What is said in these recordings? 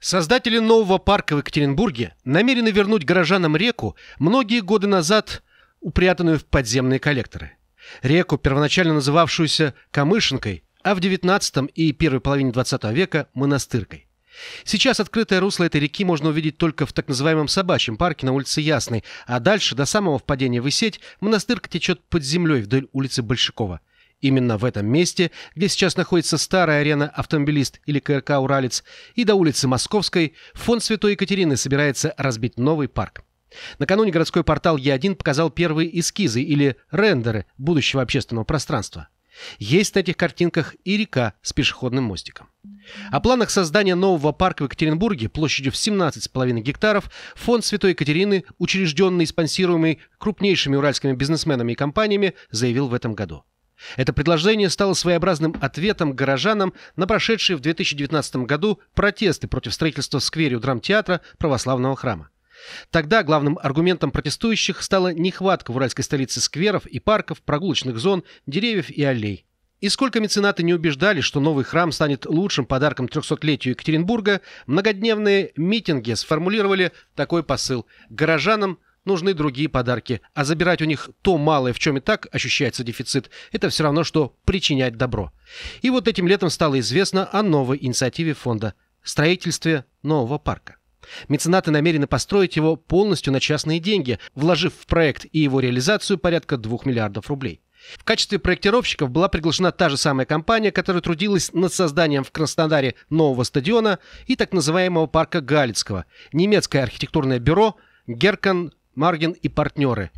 Создатели нового парка в Екатеринбурге намерены вернуть горожанам реку, многие годы назад упрятанную в подземные коллекторы. Реку, первоначально называвшуюся камышинкой, а в XIX и первой половине XX века – Монастыркой. Сейчас открытое русло этой реки можно увидеть только в так называемом собачьем парке на улице Ясной, а дальше, до самого впадения в Исеть, монастырка течет под землей вдоль улицы Большакова. Именно в этом месте, где сейчас находится старая арена «Автомобилист» или КРК «Уралец», и до улицы Московской, фонд Святой Екатерины собирается разбить новый парк. Накануне городской портал Е1 показал первые эскизы или рендеры будущего общественного пространства. Есть на этих картинках и река с пешеходным мостиком. О планах создания нового парка в Екатеринбурге площадью в 17,5 гектаров фонд Святой Екатерины, учрежденный и спонсируемый крупнейшими уральскими бизнесменами и компаниями, заявил в этом году. Это предложение стало своеобразным ответом горожанам на прошедшие в 2019 году протесты против строительства в сквере у драмтеатра православного храма. Тогда главным аргументом протестующих стала нехватка в уральской столице скверов и парков, прогулочных зон, деревьев и аллей. И сколько меценаты не убеждали, что новый храм станет лучшим подарком 300-летию Екатеринбурга, многодневные митинги сформулировали такой посыл. Горожанам – нужны другие подарки, а забирать у них то малое, в чем и так ощущается дефицит, это все равно, что причинять добро. И вот этим летом стало известно о новой инициативе фонда – строительстве нового парка. Меценаты намерены построить его полностью на частные деньги, вложив в проект и его реализацию порядка 2 миллиардов рублей. В качестве проектировщиков была приглашена та же самая компания, которая трудилась над созданием в Краснодаре нового стадиона и так называемого парка Галицкого, немецкое архитектурное бюро Геркан Маргин и партнеры.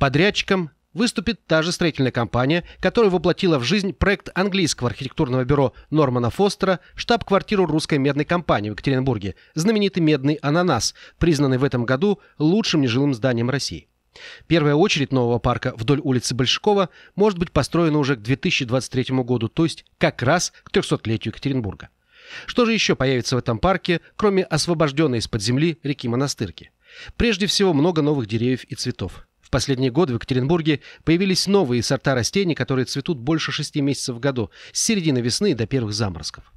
Подрядчиком выступит та же строительная компания, которая воплотила в жизнь проект английского архитектурного бюро Нормана Фостера, штаб-квартиру русской медной компании в Екатеринбурге, знаменитый медный «Ананас», признанный в этом году лучшим нежилым зданием России. Первая очередь нового парка вдоль улицы Большакова может быть построена уже к 2023 году, то есть как раз к 300-летию Екатеринбурга. Что же еще появится в этом парке, кроме освобожденной из-под земли реки Монастырки? Прежде всего, много новых деревьев и цветов. В последние годы в Екатеринбурге появились новые сорта растений, которые цветут больше шести месяцев в году, с середины весны до первых заморозков.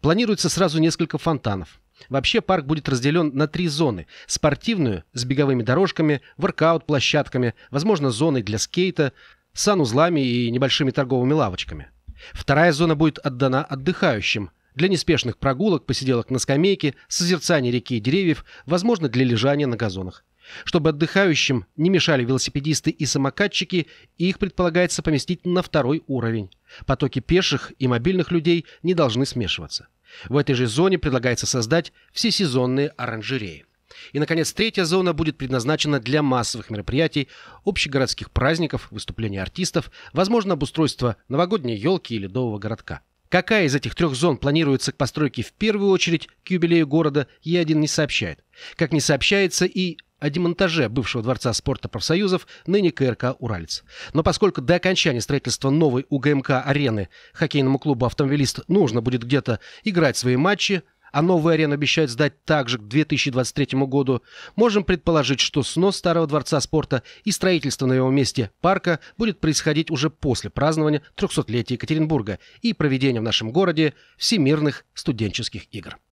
Планируется сразу несколько фонтанов. Вообще парк будет разделен на три зоны. Спортивную с беговыми дорожками, воркаут-площадками, возможно, зоной для скейта, санузлами и небольшими торговыми лавочками. Вторая зона будет отдана отдыхающим – для неспешных прогулок, посиделок на скамейке, созерцания реки и деревьев, возможно, для лежания на газонах. Чтобы отдыхающим не мешали велосипедисты и самокатчики, их предполагается поместить на второй уровень. Потоки пеших и мобильных людей не должны смешиваться. В этой же зоне предлагается создать всесезонные оранжереи. И, наконец, третья зона будет предназначена для массовых мероприятий, общегородских праздников, выступлений артистов, возможно, обустройства новогодней елки и ледового городка. Какая из этих трех зон планируется к постройке в первую очередь к юбилею города, Е1 не сообщает. Как не сообщается и о демонтаже бывшего Дворца спорта профсоюзов, ныне КРК «Уралец». Но поскольку до окончания строительства новой УГМК-арены хоккейному клубу «Автомобилист» нужно будет где-то играть свои матчи, а новую арену обещают сдать также к 2023 году, можем предположить, что снос Старого дворца спорта и строительство на его месте парка будет происходить уже после празднования 300-летия Екатеринбурга и проведения в нашем городе всемирных студенческих игр.